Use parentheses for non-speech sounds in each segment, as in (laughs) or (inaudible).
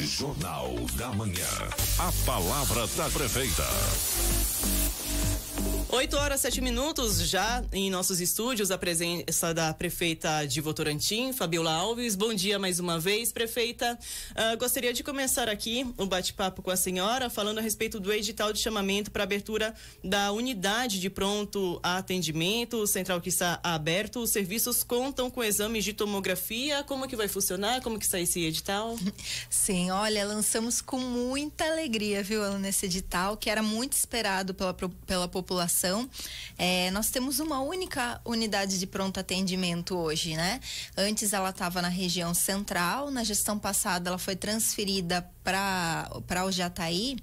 Jornal da Manhã. A palavra da prefeita. 8 horas 7 minutos já em nossos estúdios a presença da prefeita de Votorantim, Fabiola Alves. Bom dia mais uma vez, prefeita. Uh, gostaria de começar aqui o um bate-papo com a senhora falando a respeito do edital de chamamento para abertura da unidade de pronto atendimento central que está aberto. Os serviços contam com exames de tomografia. Como que vai funcionar? Como que está esse edital? Sim, olha, lançamos com muita alegria, viu, Ana, esse edital que era muito esperado pela, pela população é, nós temos uma única unidade de pronto atendimento hoje, né? Antes ela estava na região central, na gestão passada ela foi transferida para o Jataí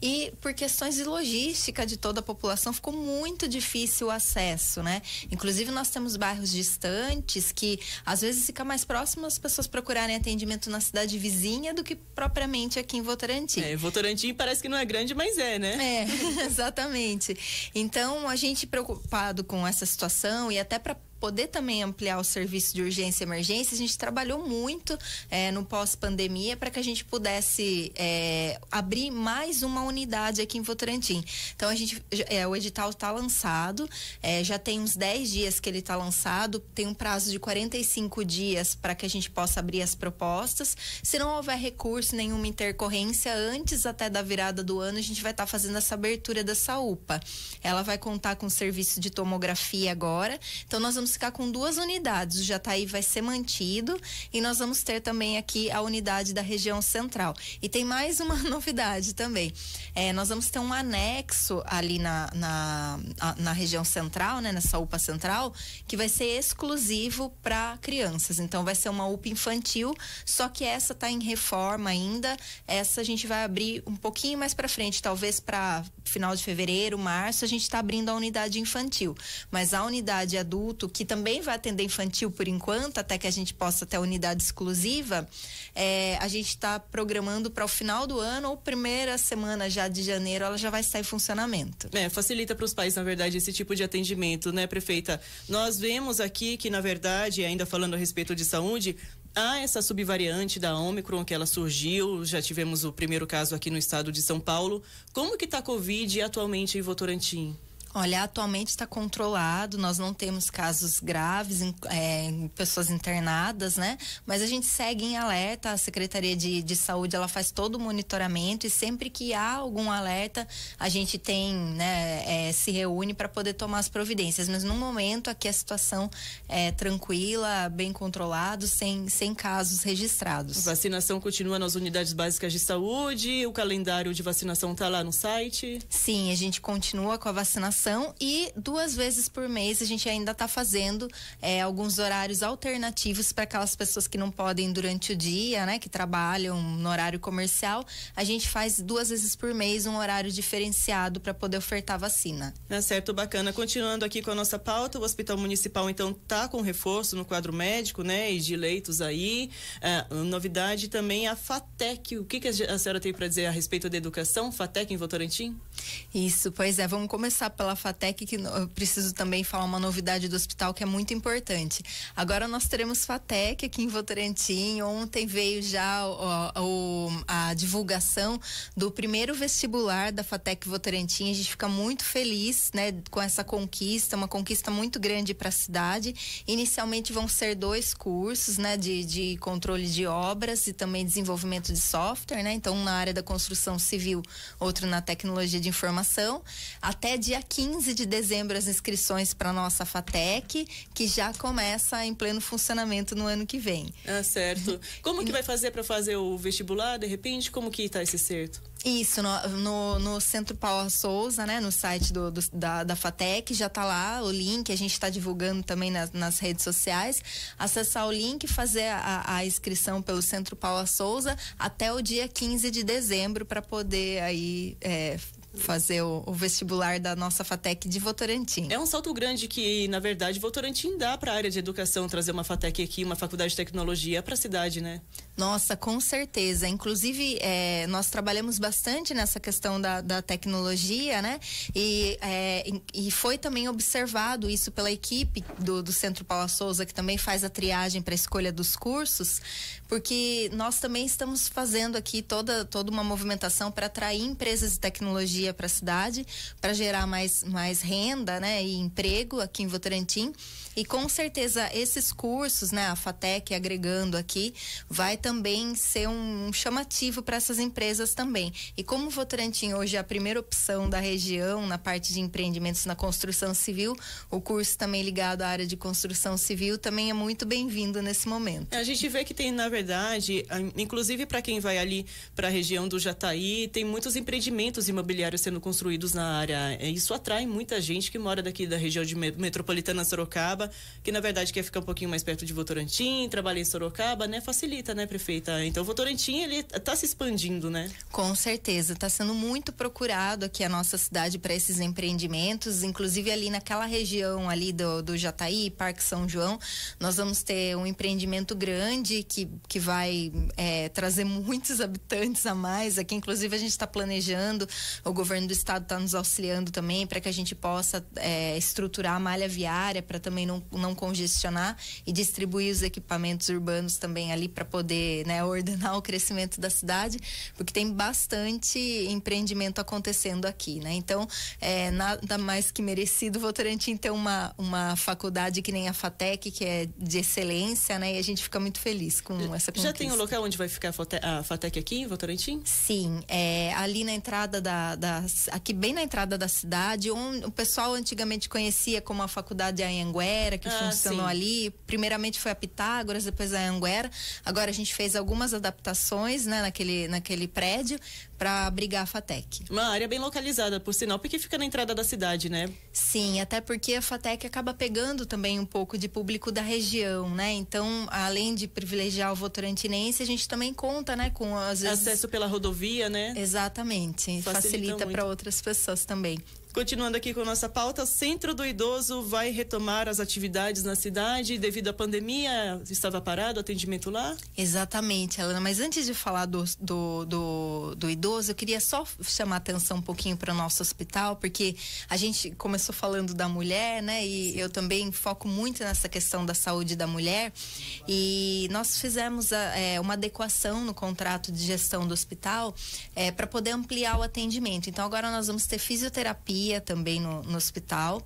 e por questões de logística de toda a população ficou muito difícil o acesso, né? Inclusive nós temos bairros distantes que às vezes fica mais próximo as pessoas procurarem atendimento na cidade vizinha do que propriamente aqui em Votorantim. É, Votorantim parece que não é grande, mas é, né? É, (laughs) exatamente. Então então, a gente preocupado com essa situação e até para poder também ampliar o serviço de urgência e emergência, a gente trabalhou muito é, no pós-pandemia para que a gente pudesse é, abrir mais uma unidade aqui em Votorantim. Então a gente, é, o edital está lançado, é, já tem uns 10 dias que ele está lançado, tem um prazo de 45 dias para que a gente possa abrir as propostas. Se não houver recurso, nenhuma intercorrência, antes até da virada do ano, a gente vai estar tá fazendo essa abertura dessa UPA. Ela vai contar com serviço de tomografia agora. Então nós vamos vamos ficar com duas unidades. O Jataí vai ser mantido e nós vamos ter também aqui a unidade da região central. E tem mais uma (laughs) novidade também. É, nós vamos ter um anexo ali na, na, na região central, né, nessa UPA central, que vai ser exclusivo para crianças. Então vai ser uma UPA infantil, só que essa está em reforma ainda. Essa a gente vai abrir um pouquinho mais para frente, talvez para final de fevereiro, março, a gente está abrindo a unidade infantil. Mas a unidade adulto que também vai atender infantil por enquanto, até que a gente possa ter a unidade exclusiva, é, a gente está programando para o final do ano ou primeira semana já de janeiro, ela já vai estar em funcionamento. É, facilita para os pais, na verdade, esse tipo de atendimento, né, prefeita? Nós vemos aqui que, na verdade, ainda falando a respeito de saúde, há essa subvariante da Omicron que ela surgiu, já tivemos o primeiro caso aqui no estado de São Paulo. Como que está a Covid atualmente em Votorantim? Olha, atualmente está controlado, nós não temos casos graves em, é, pessoas internadas, né? Mas a gente segue em alerta, a Secretaria de, de Saúde ela faz todo o monitoramento e sempre que há algum alerta, a gente tem, né, é, se reúne para poder tomar as providências. Mas no momento aqui a situação é tranquila, bem controlado, sem, sem casos registrados. A vacinação continua nas unidades básicas de saúde, o calendário de vacinação está lá no site? Sim, a gente continua com a vacinação alimentação e duas vezes por mês a gente ainda está fazendo é, alguns horários alternativos para aquelas pessoas que não podem durante o dia, né, que trabalham no horário comercial. A gente faz duas vezes por mês um horário diferenciado para poder ofertar vacina. É certo, bacana. Continuando aqui com a nossa pauta, o Hospital Municipal então tá com reforço no quadro médico, né, e de leitos aí. É, novidade também a FATEC. O que, que a senhora tem para dizer a respeito da educação? FATEC em Votorantim? Isso, pois é. Vamos começar pela FATEC, que eu preciso também falar uma novidade do hospital que é muito importante. Agora nós teremos FATEC aqui em Votorantim. Ontem veio já a divulgação do primeiro vestibular da FATEC Votorantim. A gente fica muito feliz né, com essa conquista, uma conquista muito grande para a cidade. Inicialmente vão ser dois cursos né, de, de controle de obras e também desenvolvimento de software, né? Então, um na área da construção civil, outro na tecnologia de informação. Até dia 15 15 de dezembro as inscrições para nossa FATEC, que já começa em pleno funcionamento no ano que vem. Ah, certo. Como que vai fazer para fazer o vestibular, de repente? Como que está esse certo? Isso, no, no, no, Centro Paula Souza, né? No site do, do da, da, FATEC, já tá lá o link, a gente está divulgando também nas, nas redes sociais. Acessar o link, fazer a, a, inscrição pelo Centro Paula Souza até o dia 15 de dezembro para poder aí é, fazer o, o, vestibular da nossa FATEC de Votorantim. É um salto grande que, na verdade, Votorantim dá para a área de educação trazer uma FATEC aqui, uma faculdade de tecnologia para a cidade, né? Nossa, com certeza. Inclusive, é, nós trabalhamos bastante nessa questão da, da tecnologia, né? E, é, e foi também observado isso pela equipe do, do Centro Paula Souza, que também faz a triagem para a escolha dos cursos, porque nós também estamos fazendo aqui toda, toda uma movimentação para atrair empresas de tecnologia para a cidade, para gerar mais, mais renda né, e emprego aqui em Votorantim. E com certeza esses cursos, né, a FATEC agregando aqui, vai também ser um chamativo para essas empresas também. E como o Votorantim hoje é a primeira opção da região na parte de empreendimentos na construção civil, o curso também ligado à área de construção civil também é muito bem-vindo nesse momento. É, a gente vê que tem, na verdade, inclusive para quem vai ali para a região do Jataí, tem muitos empreendimentos imobiliários sendo construídos na área. É, isso atrai muita gente que mora daqui da região de metropolitana Sorocaba, que na verdade quer ficar um pouquinho mais perto de Votorantim, trabalha em Sorocaba, né? Facilita, né, prefeita? Então, Votorantim, ele está se expandindo, né? Com certeza. está sendo muito procurado aqui a nossa cidade para esses empreendimentos, inclusive ali naquela região ali do, do Jataí, Parque São João, nós vamos ter um empreendimento grande que, que vai é, trazer (laughs) muitos habitantes a mais aqui. Inclusive, a gente está planejando governo do estado está nos auxiliando também para que a gente possa é, estruturar a malha viária para também não, não congestionar e distribuir os equipamentos urbanos também ali para poder né, (laughs) ordenar o crescimento da cidade, porque tem bastante empreendimento acontecendo aqui, né? Então, é, nada mais que merecido Votorantim então, ter uma, uma faculdade que nem a FATEC, que é de excelência, né? E a gente fica muito feliz com essa conquista. Já tem o um local onde vai ficar a FATEC aqui em Votorantim? Sim, é, ali na entrada da, da da, aqui bem na entrada da cidade, onde o pessoal antigamente conhecia como a faculdade Anhanguera, que ah, funcionou sim. ali. Primeiramente foi a Pitágoras, depois a Anhanguera. Agora a gente fez algumas adaptações né, naquele, naquele prédio para abrigar a FATEC. Uma área bem localizada, por sinal, porque fica na entrada da cidade, né? Sim, até porque a FATEC acaba pegando também um pouco de público da região, né? Então, além de privilegiar o votorantinense, a gente também conta, né, com as vezes... acesso pela rodovia, né? Exatamente, facilita, facilita para outras pessoas também. Continuando aqui com nossa pauta, Centro do Idoso vai retomar as atividades na cidade devido à pandemia, estava parado o atendimento lá? Exatamente, Helena. mas antes de falar do, do, do, do idoso, eu queria só chamar atenção um pouquinho para o nosso hospital, porque a gente começou falando da mulher, né? E Sim. eu também foco muito nessa questão da saúde da mulher e nós fizemos é, uma adequação no contrato de gestão do hospital é, para poder ampliar o atendimento. Então agora nós vamos ter fisioterapia também no, no hospital.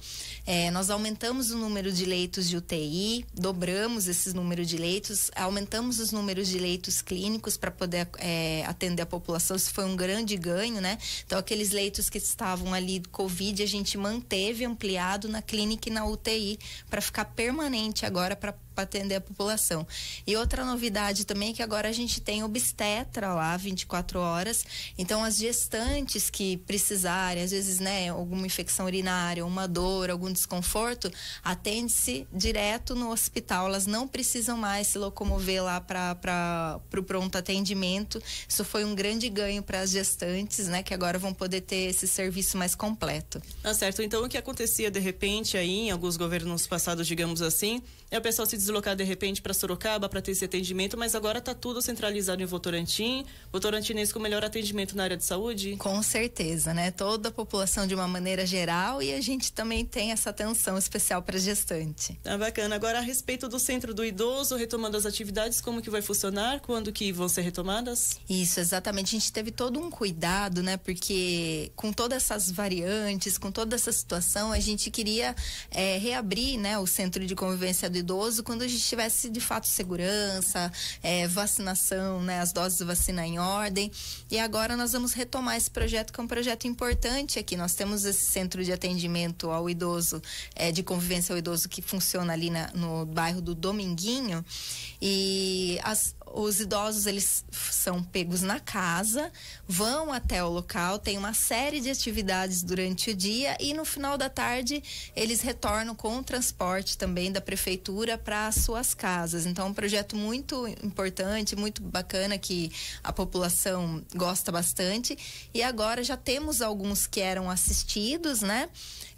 É, nós aumentamos o número de leitos de UTI, dobramos esses números de leitos, aumentamos os números de leitos clínicos para poder é, atender a população. Isso foi um grande ganho, né? Então, aqueles leitos que estavam ali do Covid, a gente manteve ampliado na clínica e na UTI para ficar permanente agora para para atender a população. E outra novidade também é que agora a gente tem obstetra lá 24 horas. Então as gestantes que precisarem, às vezes, né, alguma infecção urinária, uma dor, algum desconforto, atende-se direto no hospital. Elas não precisam mais se locomover lá para o pronto atendimento. Isso foi um grande ganho para as gestantes, né, que agora vão poder ter esse serviço mais completo. Tá certo. Então o que acontecia de repente aí em alguns governos passados, digamos assim, é o pessoal se deslocar de repente para Sorocaba para ter esse atendimento, mas agora está tudo centralizado em Votorantim. Votorantinense com o melhor atendimento na área de saúde? Com certeza, né? Toda a população de uma maneira geral e a gente também tem essa atenção especial para gestante. Tá bacana. Agora a respeito do Centro do Idoso, retomando as atividades, como que vai funcionar? Quando que vão ser retomadas? Isso, exatamente. A gente teve todo um cuidado, né? Porque com todas essas variantes, com toda essa situação, a gente queria é, reabrir, né, o Centro de Convivência do idoso quando a gente tivesse de fato segurança, é, vacinação, né, as doses de vacina em ordem. E agora nós vamos retomar esse projeto, que é um projeto importante aqui. Nós temos esse centro de atendimento ao idoso, é, de convivência ao idoso, que funciona ali na, no bairro do Dominguinho. E as, os idosos eles são pegos na casa, vão até o local, tem uma série de atividades durante o dia e no final da tarde eles retornam com o transporte também da prefeitura cultura para suas casas. Então, é um projeto muito importante, muito bacana que a população gosta bastante. E agora já temos alguns que eram assistidos, né?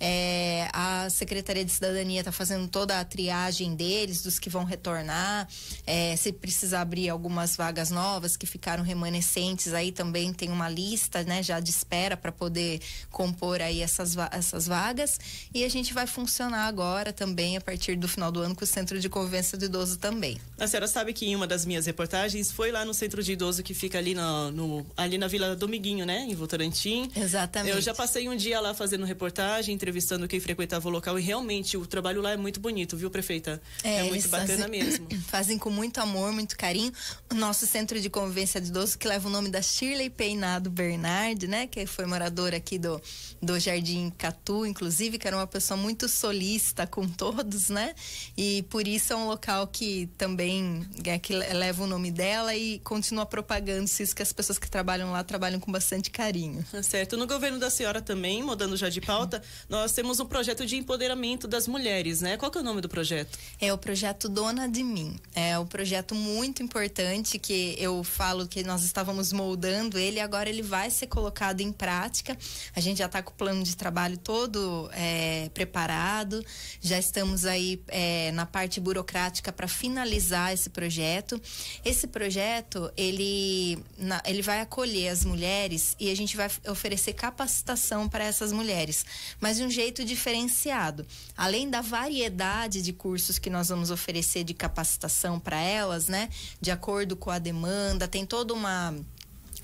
É, a Secretaria de Cidadania está fazendo toda a triagem deles, dos que vão retornar. É, se precisar abrir algumas vagas novas que ficaram remanescentes, aí também tem uma lista né, já de espera para poder compor aí essas, essas vagas. E a gente vai funcionar agora também, a partir do final do ano, com o Centro de Convivência do Idoso também. A senhora sabe que em uma das minhas reportagens foi lá no Centro de Idoso que fica ali, no, no ali na Vila Dominguinho, né? Em Votorantim. Exatamente. Eu já passei um dia lá fazendo reportagem, entrevista entrevistando quem frequentava o local e realmente o trabalho lá é muito bonito, viu, prefeita? É, é muito bacana fazem, mesmo. (clears throat) Fazem com muito amor, muito carinho. O nosso centro de convivência de doce, que leva o nome da Shirley Peinado Bernard, né? Que foi moradora aqui do, do Jardim Catu, inclusive, que era uma pessoa muito solista com todos, né? E por isso é um local que também é, que leva o nome dela e continua propagando isso que as pessoas que trabalham lá trabalham com bastante carinho. Certo. No governo da senhora também, mudando já de pauta, nós nós temos um projeto de empoderamento das mulheres, né? Qual que é o nome do projeto? É o projeto Dona de Mim. É um projeto muito importante que eu falo que nós estávamos moldando ele, agora ele vai ser colocado em prática. A gente já está com o plano de trabalho todo é, preparado, já estamos aí é, na parte burocrática para finalizar esse projeto. Esse projeto, ele, na, ele vai acolher as mulheres e a gente vai oferecer capacitação para essas mulheres. Mas de um jeito diferenciado. Além da variedade de cursos que nós vamos oferecer de capacitação para elas, né? De acordo com a demanda, tem toda uma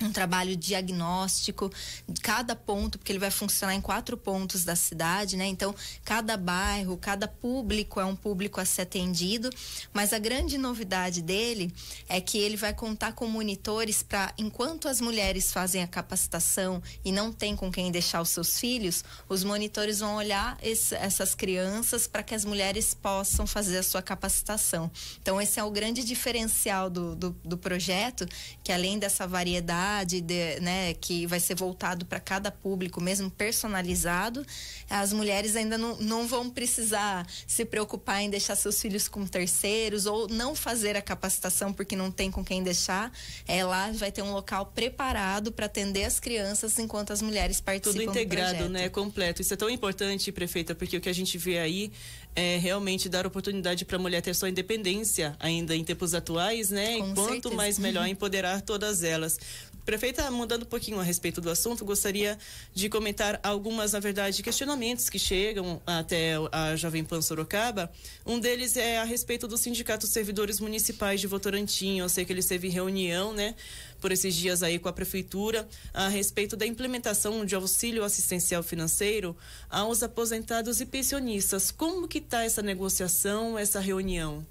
um trabalho diagnóstico de cada ponto, porque ele vai funcionar em quatro pontos da cidade, né? Então, cada bairro, cada público é um público a ser atendido, mas a grande novidade dele é que ele vai contar com monitores para enquanto as mulheres fazem a capacitação e não tem com quem deixar os seus filhos, os monitores vão olhar esse, essas crianças para que as mulheres possam fazer a sua capacitação. Então, esse é o grande diferencial do, do, do projeto, que além dessa variedade publicidade, de, né, que vai ser voltado para cada público, mesmo personalizado, as mulheres ainda não, não vão precisar se preocupar em deixar seus filhos com terceiros ou não fazer a capacitação porque não tem com quem deixar. É, lá vai ter um local preparado para atender as crianças enquanto as mulheres participam Tudo integrado, né? Completo. Isso é tão importante, prefeita, porque o que a gente vê aí é, realmente dar oportunidade para a mulher ter sua independência ainda em tempos atuais, né? Com e quanto certeza. mais melhor uhum. empoderar todas elas. Prefeita, mudando um pouquinho a respeito do assunto, gostaria de comentar algumas, na verdade, questionamentos que chegam até a Jovem Pan Sorocaba. Um deles é a respeito do Sindicato Servidores Municipais de Votorantim. Eu sei que ele teve reunião, né? por esses dias aí com a prefeitura a respeito da implementação de auxílio assistencial financeiro aos aposentados e pensionistas. Como que está essa negociação, essa reunião?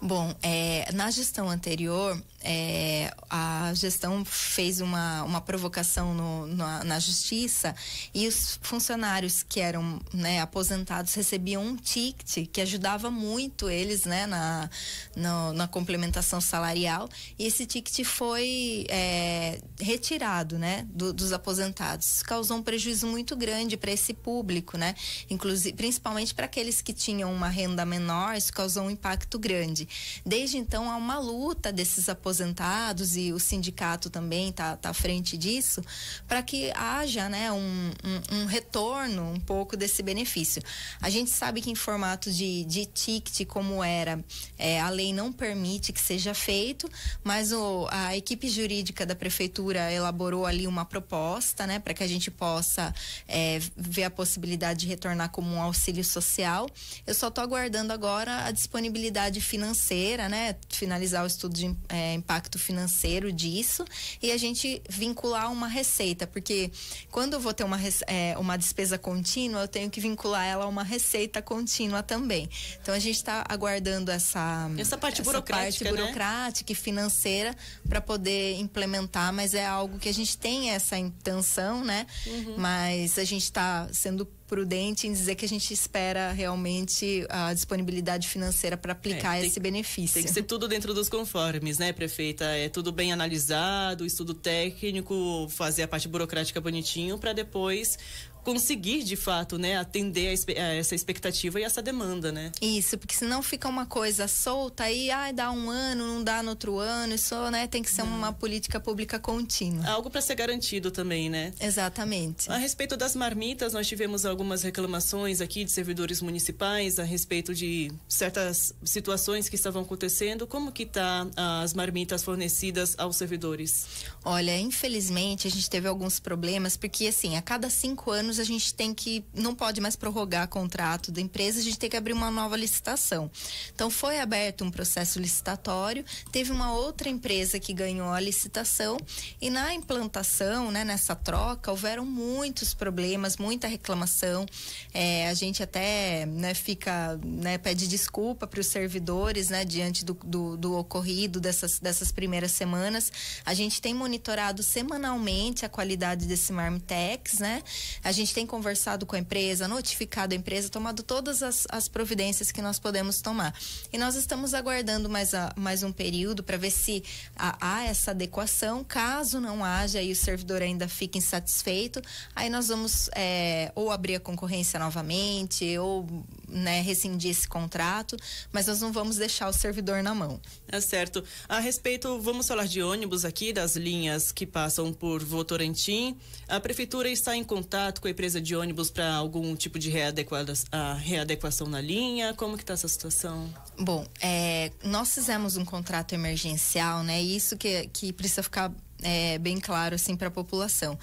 Bom, é, na gestão anterior é, a gestão fez uma, uma provocação no, na, na, justiça e os funcionários que eram né, aposentados recebiam um ticket que ajudava muito eles né, na, no, na complementação salarial e esse ticket foi é, retirado né, do, dos aposentados. Causou um prejuízo muito grande para esse público, né? Inclusive, principalmente para aqueles que tinham uma renda menor, isso causou um impacto grande. Desde então há uma luta desses aposentados aposentados e o sindicato também está tá à frente disso, para que haja né, um, um, um, retorno um pouco desse benefício. A gente sabe que em formato de, de ticket, como era, é, a lei não permite que seja feito, mas o, a equipe jurídica da prefeitura elaborou ali uma proposta né, para que a gente possa é, ver a possibilidade de retornar como um auxílio social. Eu só estou aguardando agora a disponibilidade financeira, né? Finalizar o estudo de, é, impacto financeiro disso e a gente vincular uma receita, porque quando eu vou ter uma, é, uma despesa contínua, eu tenho que vincular ela a uma receita contínua também. Então a gente está aguardando essa, essa parte essa burocrática, parte né? burocrática né? e financeira para poder implementar, mas é algo que a gente tem essa intenção, né? Uhum. Mas a gente está sendo prudente em dizer que a gente espera realmente a disponibilidade financeira para aplicar é, esse benefício. Tem que ser tudo dentro dos conformes, né, prefeito? feita é tudo bem analisado, estudo técnico, fazer a parte burocrática bonitinho para depois conseguir de fato, né, atender a, a essa expectativa e essa demanda, né? Isso, porque senão fica uma coisa solta aí, ah, dá um ano, não dá no outro ano, isso, né, tem que ser hum. uma uhum. política pública contínua. Algo para ser garantido também, né? Exatamente. A respeito das marmitas, nós tivemos algumas reclamações aqui de servidores municipais a respeito de certas situações que estavam acontecendo. Como que tá as marmitas fornecidas aos servidores? Olha, infelizmente a gente teve alguns problemas porque assim, a cada cinco anos anos a gente tem que não pode mais prorrogar contrato da empresa, a gente tem que abrir uma nova licitação. Então foi aberto um processo licitatório, teve uma outra empresa que ganhou a licitação e na implantação, né, nessa troca, houveram muitos problemas, muita reclamação. É, a gente até né, fica, né, pede desculpa para os servidores, né, diante do, do, do ocorrido dessas, dessas primeiras semanas. A gente tem monitorado semanalmente a qualidade desse Marmitex, né? A gente gente tem conversado com a empresa, notificado a empresa, tomado todas as, as providências que nós podemos tomar. E nós estamos aguardando mais, a, mais um período para ver se há essa adequação. Caso não haja e o servidor ainda fique insatisfeito, aí nós vamos é, ou abrir a concorrência novamente, ou né, rescindir esse contrato, mas nós não vamos deixar o servidor na mão. É certo. A respeito, vamos falar de ônibus aqui, das linhas que passam por Votorantim. A prefeitura está em contato com a empresa de ônibus para algum tipo de readequação na linha? Como que está essa situação? Bom, é, nós fizemos um contrato emergencial, né? Isso que, que precisa ficar é, bem claro assim para a população.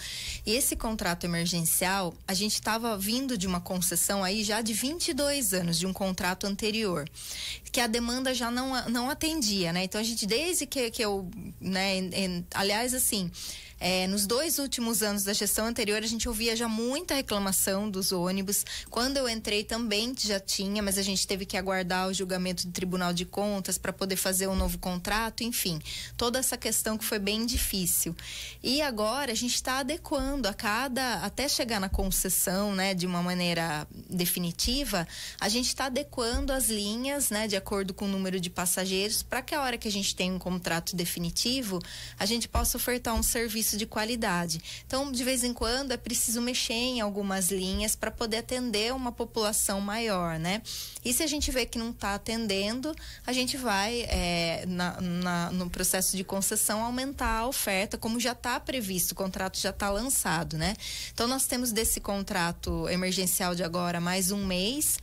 E esse contrato emergencial, a gente estava vindo de uma concessão aí já de 22 anos de um contrato anterior, que a demanda já não não atendia, né? Então a gente desde que que eu, né, em, aliás assim, é, nos dois últimos anos da gestão anterior, a gente ouvia já muita reclamação dos ônibus. Quando eu entrei também já tinha, mas a gente teve que aguardar o julgamento do Tribunal de Contas para poder fazer um novo contrato, enfim, toda essa questão que foi bem difícil. E agora a gente está adequando a cada, até chegar na concessão, né, de uma maneira definitiva, a gente está adequando as linhas, né, de acordo com o número de passageiros, para que a hora que a gente tem um contrato definitivo, a gente possa ofertar um serviço serviço de qualidade. Então, de vez em quando é preciso mexer em algumas linhas para poder atender uma população maior, né? E se a gente vê que não está atendendo, a gente vai é, na, na, no processo de concessão aumentar a oferta, como já está previsto, o contrato já está lançado, né? Então nós temos desse contrato emergencial de agora mais um mês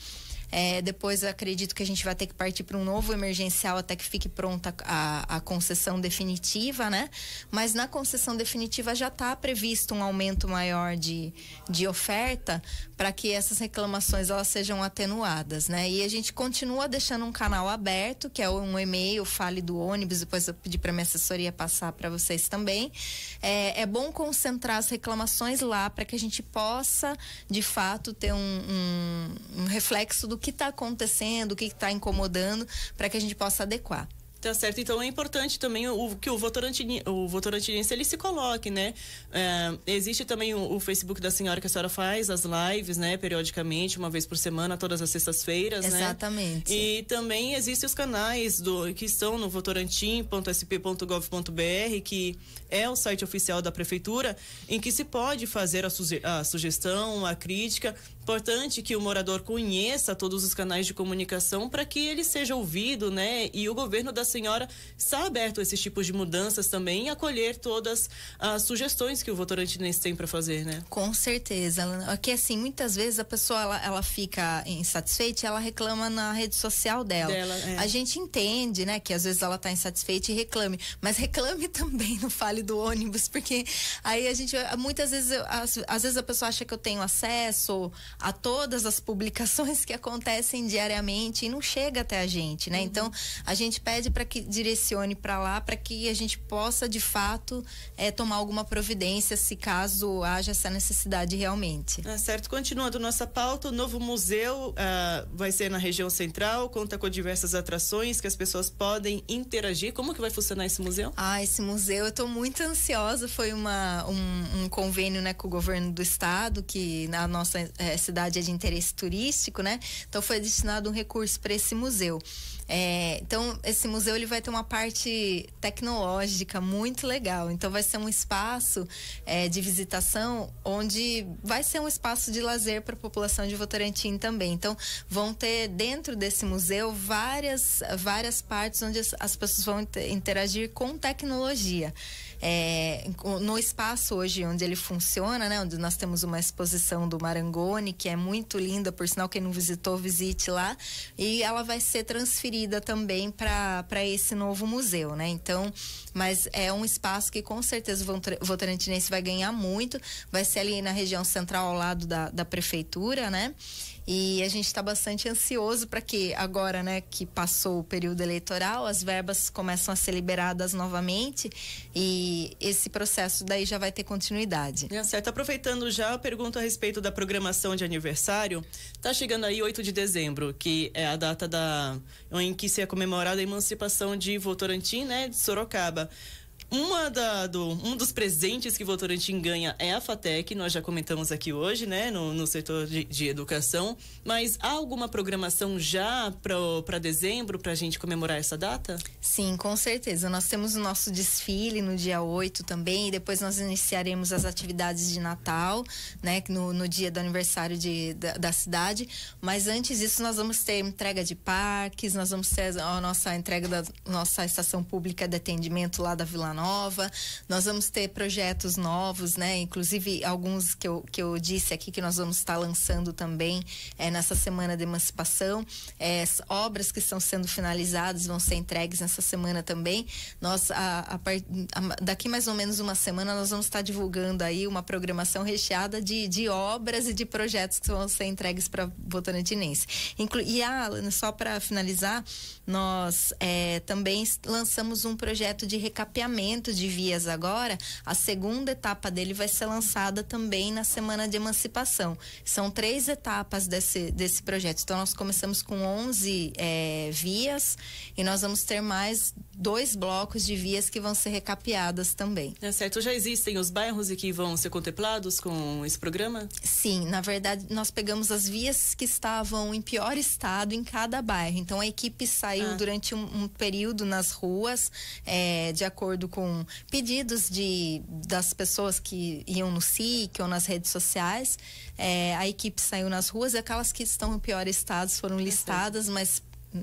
é, depois acredito que a gente vai ter que partir para um novo emergencial até que fique pronta a, a concessão definitiva, né? Mas na concessão definitiva já está previsto um aumento maior de, de oferta para que essas reclamações elas sejam atenuadas, né? E a gente continua deixando um canal aberto, que é um e-mail, fale do ônibus, depois eu pedi para minha assessoria passar para vocês também. É, é bom concentrar as reclamações lá para que a gente possa, de fato, ter um, um, um reflexo do o que está acontecendo, o que está incomodando, para que a gente possa adequar. Tá certo. Então é importante também o, que o votorantini, o votorantinense ele se coloque, né? É, existe também o, o, Facebook da senhora que a senhora faz as lives, né? Periodicamente, uma vez por semana, todas as sextas-feiras, né? Exatamente. E também existem os canais do que estão no votorantim.sp.gov.br, que é o site oficial da prefeitura, em que se pode fazer a, suge a sugestão, a crítica Importante que o morador conheça todos os canais de comunicação para que ele seja ouvido, né? E o governo da senhora está aberto a esses tipos de mudanças também e acolher todas as sugestões que o votorantinense tem para fazer, né? Com certeza, aqui é assim, muitas vezes a pessoa ela, ela fica insatisfeita, ela reclama na rede social dela. dela é. A gente entende, né, que às vezes ela está insatisfeita e reclame, mas reclame (laughs) também, no fale do ônibus, porque aí a gente muitas vezes às, às vezes a pessoa acha que eu tenho acesso a todas as publicações que acontecem diariamente e não chega até a gente, né? Uhum. Então a gente pede para que direcione para lá, para que a gente possa de fato é, tomar alguma providência se caso haja essa necessidade realmente. Ah, certo. Continuando nossa pauta, o novo museu ah, vai ser na região central, conta com diversas atrações que as pessoas podem interagir. Como que vai funcionar esse museu? Ah, esse museu eu estou muito ansiosa. Foi uma um, um, convênio né com o governo do estado que na nossa é, cidade é de interesse turístico, né? Então foi destinado um recurso para esse museu. É, então, esse museu ele vai ter uma parte tecnológica muito legal. Então, vai ser um espaço é, de visitação onde vai ser um espaço de lazer para a população de Votorantim também. Então, vão ter dentro desse museu várias, várias partes onde as, as pessoas vão interagir com tecnologia. É, no espaço hoje onde ele funciona, né, onde nós temos uma exposição do Marangoni, que é muito linda, por sinal, quem não visitou, visite lá. E ela vai ser transferida também para esse novo museu, né? Então, mas é um espaço que com certeza o Votorantinense vai ganhar muito, vai ser ali na região central ao lado da, da prefeitura, né? E a gente está bastante ansioso para que agora, né, que passou o período eleitoral, as verbas começam a ser liberadas novamente e esse processo daí já vai ter continuidade. É certo. Aproveitando já, a pergunto a respeito da programação de aniversário. Tá chegando aí 8 de dezembro, que é a data da em que se é comemorada a emancipação de Votorantim, né, de Sorocaba. Uma da, do, um dos presentes que Votorantim ganha é a FATEC, nós já comentamos aqui hoje, né, no, no setor de, de, educação. Mas há alguma programação já para dezembro para a gente comemorar essa data? Sim, com certeza. Nós temos o nosso desfile no dia 8 também, e depois nós iniciaremos as atividades de Natal, né, no, no dia do aniversário de, da, da cidade. Mas antes disso, nós vamos ter entrega de parques, nós vamos ter a nossa entrega da nossa estação pública de atendimento lá da Vila nova. Nós vamos ter projetos novos, né? Inclusive alguns que eu, que eu disse aqui que nós vamos estar lançando também é, nessa semana de emancipação. É, obras que estão sendo finalizadas vão ser entregues nessa semana também. Nós, a, a, a, daqui mais ou menos uma semana, nós vamos estar divulgando aí uma programação recheada de, de obras e de projetos que vão ser entregues para Votorantinense. Inclu e a, só para finalizar, nós é, também lançamos um projeto de recapeamento de vias agora, a segunda etapa dele vai ser lançada também na semana de emancipação. São três etapas desse, desse projeto. Então, nós começamos com 11 é, vias e nós vamos ter mais dois blocos de vias que vão ser recapeadas também. É certo. Já existem os bairros que vão ser contemplados com esse programa? Sim, na verdade, nós pegamos as vias que estavam em pior estado em cada bairro. Então, a equipe saiu ah. durante um, um, período nas ruas, é, de acordo com com pedidos de, das pessoas que iam no SIC ou nas redes sociais. É, a equipe saiu nas ruas e aquelas que estão em pior estado foram listadas, mas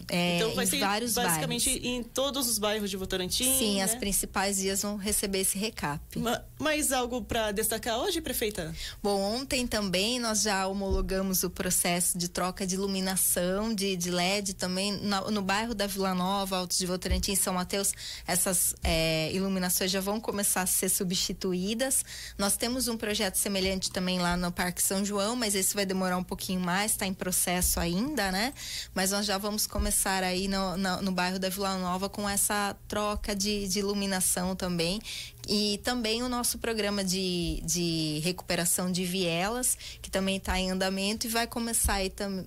é, então vai ser basicamente bairros. em todos os bairros de Votorantim. Sim, né? as principais vias vão receber esse recap. Ma mais algo para destacar hoje, prefeita? Bom, ontem também nós já homologamos o processo de troca de iluminação de, de LED também no, no bairro da Vila Nova, Altos de Votorantim, São Mateus. Essas é, iluminações já vão começar a ser substituídas. Nós temos um projeto semelhante também lá no Parque São João, mas esse vai demorar um pouquinho mais, está em processo ainda, né? Mas nós já vamos começar aí no, no, no bairro da Vila Nova com essa troca de, de iluminação também. E também o nosso programa de, de recuperação de vielas, que também está em andamento e vai começar aí tam,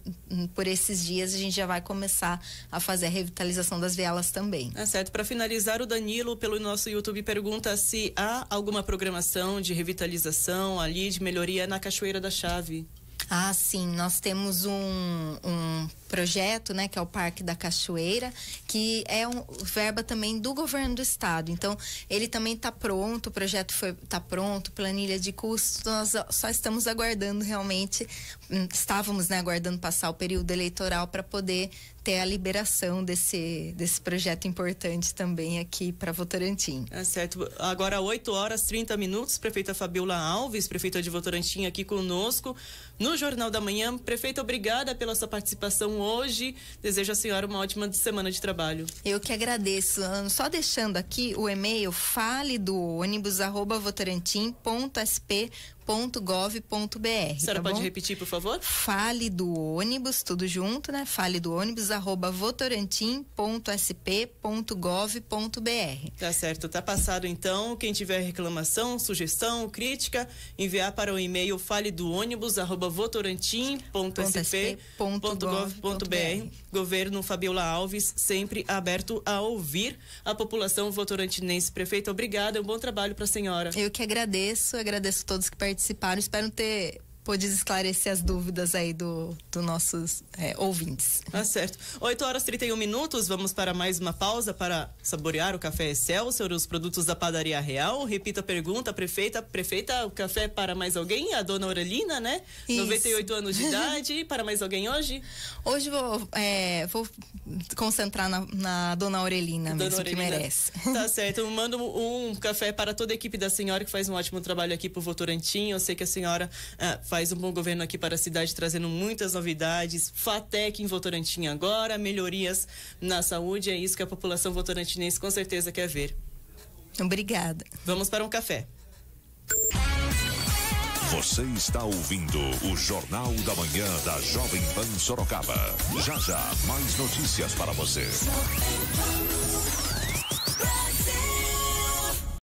por esses dias, a gente já vai começar a fazer a revitalização das vielas também. É certo. Para finalizar, o Danilo, pelo nosso YouTube, pergunta se há alguma programação de revitalização ali, de melhoria na Cachoeira da Chave. Ah, sim. Nós temos um, um projeto, né, que é o Parque da Cachoeira, que é um verba também do governo do estado. Então, ele também está pronto, o projeto foi tá pronto, planilha de custos, nós só estamos aguardando realmente hum, estávamos, né, aguardando passar o período eleitoral para poder ter a liberação desse, desse projeto importante também aqui para Votorantim. É certo. Agora 8 horas 30 minutos, prefeita Fabiola Alves, prefeita de Votorantim aqui conosco no Jornal da Manhã. Prefeita, obrigada pela sua participação então, hoje. Desejo a senhora uma ótima semana de trabalho. Eu que agradeço, ah, Só deixando aqui o e-mail fale do ônibus arroba fale.gov.br. A senhora tá pode repetir, por favor? Fale do ônibus, tudo junto, né? Fale do ônibus, arroba votorantim.sp.gov.br. Tá certo, tá passado então. Quem tiver reclamação, sugestão, crítica, enviar para o e-mail fale do ônibus, arroba votorantim.sp.gov.br. Governo Fabiola Alves, sempre aberto a ouvir a população votorantinense. Prefeita, obrigada, um bom trabalho para a senhora. Eu que agradeço, agradeço a todos que participaram participaram. Espero ter pôde esclarecer as dúvidas aí do, do nossos é, ouvintes. Tá certo. 8 horas e 31 minutos, vamos para mais uma pausa para saborear o café Excelsior, os produtos da padaria real. Repita a pergunta, prefeita, prefeita, o café é para mais alguém? A dona Aurelina, né? Isso. 98 anos de (laughs) idade, para mais alguém hoje? Hoje vou, é, vou concentrar na, na dona Aurelina, dona mesmo, Aurelina. que merece. Tá (laughs) certo, eu mando um café para toda a equipe da senhora que faz um ótimo trabalho aqui pro Votorantim, eu sei que a senhora ah, faz faz um bom governo aqui para a cidade, trazendo muitas novidades. FATEC em Votorantim agora, melhorias na saúde, é isso que a população votorantinense com certeza quer ver. Obrigada. Vamos para um café. Você está ouvindo o Jornal da Manhã da Jovem Pan Sorocaba. Já já, mais notícias para você.